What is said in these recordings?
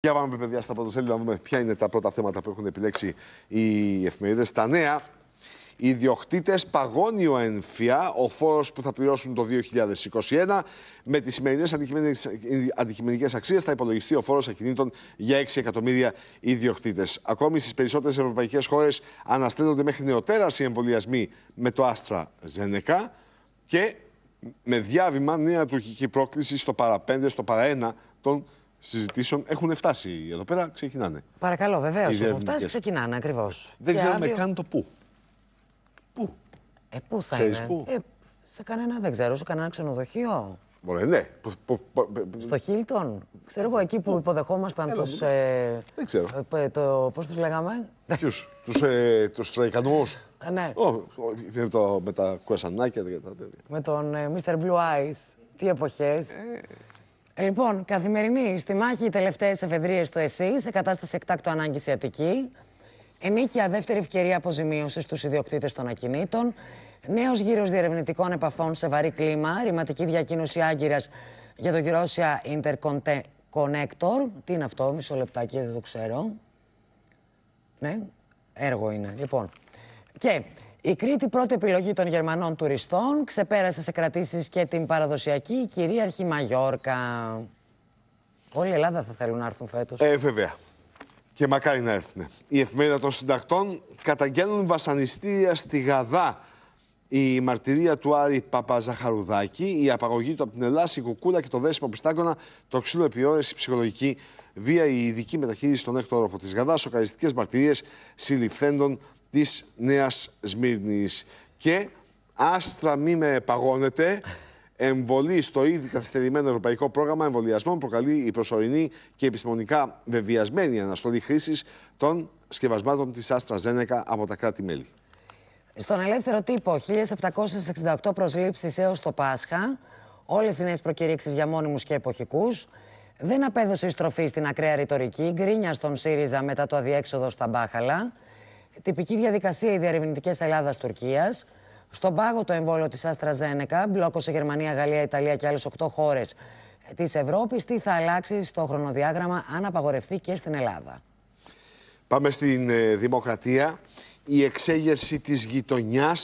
Για πάμε παιδιά στα πρωτοσέλιδα να δούμε ποια είναι τα πρώτα θέματα που έχουν επιλέξει οι εφημερίδες. Τα νέα. Οι παγώνει παγώνιο ένφια, ο φόρος που θα πληρώσουν το 2021. Με τις σημερινές αντικειμενικές αξίες θα υπολογιστεί ο φόρος ακινήτων για 6 εκατομμύρια ιδιοκτήτε. Ακόμη στις περισσότερες ευρωπαϊκές χώρες αναστέλλονται μέχρι νεοτέρας οι εμβολιασμοί με το Άστρα Ζενεκά και με διάβημα νέα τουρκική πρόκληση στο παραπέντε, στο παραένα των συζητήσεων έχουν φτάσει εδώ πέρα, ξεκινάνε. Παρακαλώ, βεβαίως. Έχουν φτάσει, ξεκινάνε ακριβώς. Δεν και ξέρουμε καν το πού. Πού. Ε, πού θα Ξέρεις είναι. Πού? Ε, σε κανένα, δεν ξέρω, σε κανένα ξενοδοχείο. Μπορεί, ναι. Στο Χίλτον. Ξέρω εγώ, εκεί που υποδεχόμασταν του. Ε, δεν ξέρω. Ε, το, Πώς τους λέγαμε. Ποιους. τους ε, τους ε, ναι. το, με τα κουασανάκια και τα τέτοια. Με τον ε, Mr. Blue Eyes. Τι εποχές. Λοιπόν, καθημερινή, στη μάχη τελευταίες εφεδρείες του ΕΣΥ, σε κατάσταση εκτάκτου ανάγκης η Αττική. Ενίκεια δεύτερη ευκαιρία αποζημίωσης στους ιδιοκτήτες των ακινήτων. Νέος γύρος διερευνητικών επαφών σε βαρύ κλίμα. Ρηματική διακίνωση Άγκυρας για το Γυρόσια Interconnector. Τι είναι αυτό, μισό λεπτάκι, δεν το ξέρω. Ναι, έργο είναι. Λοιπόν. Και η Κρήτη, πρώτη επιλογή των Γερμανών τουριστών, ξεπέρασε σε κρατήσεις και την παραδοσιακή κυρίαρχη Μαγιόρκα. Όλη η Ελλάδα θα θέλουν να έρθουν φέτος. Ε, βέβαια. Και μακάρι να έρθουν. Η εφημερίδα των συντακτών καταγγέλνουν βασανιστήρια στη Γαδά. Η μαρτυρία του Άρη Παπαζαχαρουδάκη, η απαγωγή του από την Ελλάδα, η κουκούλα και το δέσιμο πιστάκωνα, το ξύλο επιόρεση, η ψυχολογική βία, η ειδική μεταχείριση στον έκτο όροφο της Γαδάς, σοκαριστικές μαρτυρίες συλληφθέντων της Νέας Σμύρνης. Και άστρα μη με παγώνετε, εμβολή στο ήδη καθυστερημένο ευρωπαϊκό πρόγραμμα εμβολιασμών προκαλεί η προσωρινή και επιστημονικά βεβαιασμένη αναστολή χρήσης των σκευασμάτων της Άστρα Ζένεκα από τα κράτη-μέλη. Στον ελεύθερο τύπο, 1768 προσλήψεις έως το Πάσχα, όλες οι νέες προκηρύξεις για μόνιμους και εποχικούς, δεν απέδωσε η στροφή στην ακραία ρητορική, γκρίνια στον ΣΥΡΙΖΑ μετά το αδιέξοδο στα Μπάχαλα, τυπική διαδικασία οι διαρευνητικές Ελλάδα-Τουρκία. Στον πάγο το εμβόλιο της Άστρα μπλοκο σε Γερμανία, Γαλλία, Ιταλία και άλλες 8 χώρες της Ευρώπης. Τι θα αλλάξει στο χρονοδιάγραμμα αν απαγορευτεί και στην Ελλάδα. Πάμε στην ε, Δημοκρατία. Η εξέγερση της γειτονιάς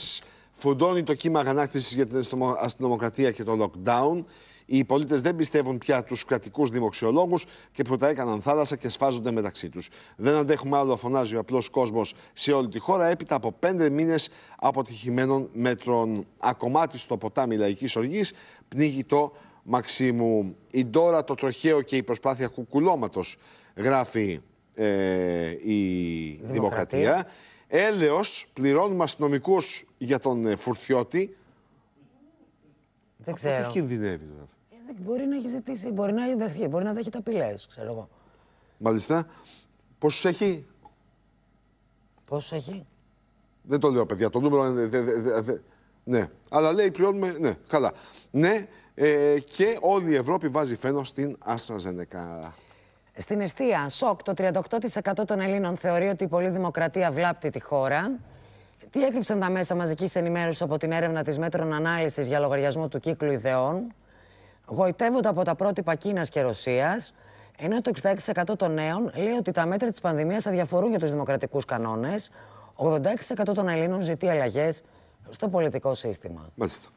φουντώνει το κύμα αγανάκτησης για την αστυνομοκρατία και το lockdown. Οι πολίτες δεν πιστεύουν πια τους κρατικούς δημοξιολόγους και που τα έκαναν θάλασσα και σφάζονται μεταξύ τους. Δεν αντέχουμε άλλο, φωνάζει ο απλός κόσμος σε όλη τη χώρα, έπειτα από πέντε μήνες αποτυχημένων μέτρων. στο ποτάμι λαϊκής οργής πνίγει το Μαξίμου. Η Ντόρα, το τροχαίο και η προσπάθεια κουκουλώματος, γράφει ε, η Δημοκρατία. Δημοκρατία. Έλεος, πληρώνουμε αστυνομικούς για τον ε, Φουρτιώτη. Δεν ξέρω. τι κινδυνεύει ε, μπορεί να έχει ζητήσει, μπορεί να έχει δεχθεί, μπορεί να τα απειλές, ξέρω εγώ. Μάλιστα. Πόσους έχει, Πόσους έχει. Δεν το λέω, παιδιά. Το νούμερο είναι. Δε, ναι. Αλλά λέει πληρώνουμε. Ναι, καλά. Ναι, ε, και όλη η Ευρώπη βάζει φαίνο στην AstraZeneca. Στην αιστεία, σοκ. Το 38% των Ελλήνων θεωρεί ότι η πολυδημοκρατία βλάπτει τη χώρα. Τι έκρυψαν τα μέσα μαζικής ενημέρωσης από την έρευνα της μέτρων ανάλυσης για λογαριασμό του κύκλου ιδεών γοητεύονται από τα πρότυπα Κίνας και Ρωσίας, ενώ το 66% των νέων λέει ότι τα μέτρα της πανδημίας αδιαφορούν για τους δημοκρατικούς κανόνες. 86% των Ελλήνων ζητεί αλλαγές στο πολιτικό σύστημα. Μάλιστα.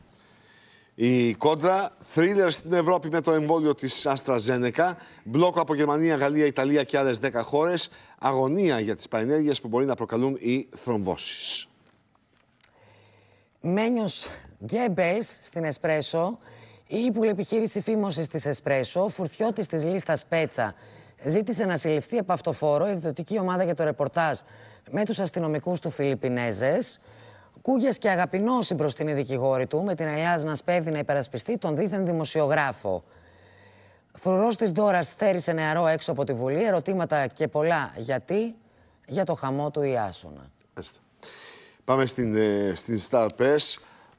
Η κόντρα, θρίλερ στην Ευρώπη με το εμβόλιο της AstraZeneca, μπλόκο από Γερμανία, Γαλλία, Ιταλία και άλλες 10 χώρες. αγωνία για τις παρενέργειες που μπορεί να προκαλούν οι θρομβώσεις. Μένιος Γκέμπελ στην Εσπρέσο η επιχείρηση φήμωσης της Εσπρέσο, φουρτιώτης της λίστας Πέτσα, ζήτησε να συλληφθεί από αυτοφόρο η εκδοτική ομάδα για το ρεπορτάζ με τους αστυνομικούς του Φιλιππινέζες. Κούγιας και αγαπηνός προ την δικηγόρη του, με την Ελλάδα να σπέβδει να υπερασπιστεί τον δίθεν δημοσιογράφο. Φρουρός της Ντόρας θέρισε νεαρό έξω από τη Βουλή, ερωτήματα και πολλά γιατί, για το χαμό του Ιάσονα. Πάμε στην, ε, στην Star Press.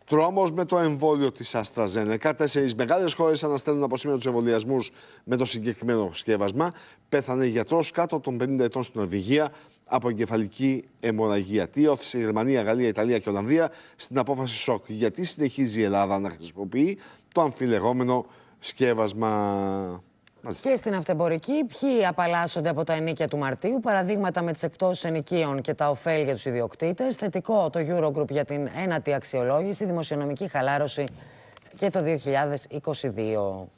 Τρόμος με το εμβόλιο της Αστραζένεκα. Τέσσερις μεγάλες χώρες αναστέλνουν από σήμερα τους εμβολιασμούς με το συγκεκριμένο σκεύασμα. Πέθανε γιατρός κάτω των 50 ετών στην Νορβηγία από εγκεφαλική αιμορραγία. Τι όθησε η Γερμανία, Γαλλία, Ιταλία και Ολλανδία στην απόφαση σοκ. Γιατί συνεχίζει η Ελλάδα να χρησιμοποιεί το αμφιλεγόμενο σκεύασμα. Και στην αυτεμπορική, ποιοι απαλλάσσονται από τα ενίκια του Μαρτίου, παραδείγματα με τις εκπτώσεις ενοικίων και τα ωφέλη για τους ιδιοκτήτες. Θετικό το Eurogroup για την ένατη αξιολόγηση, δημοσιονομική χαλάρωση και το 2022.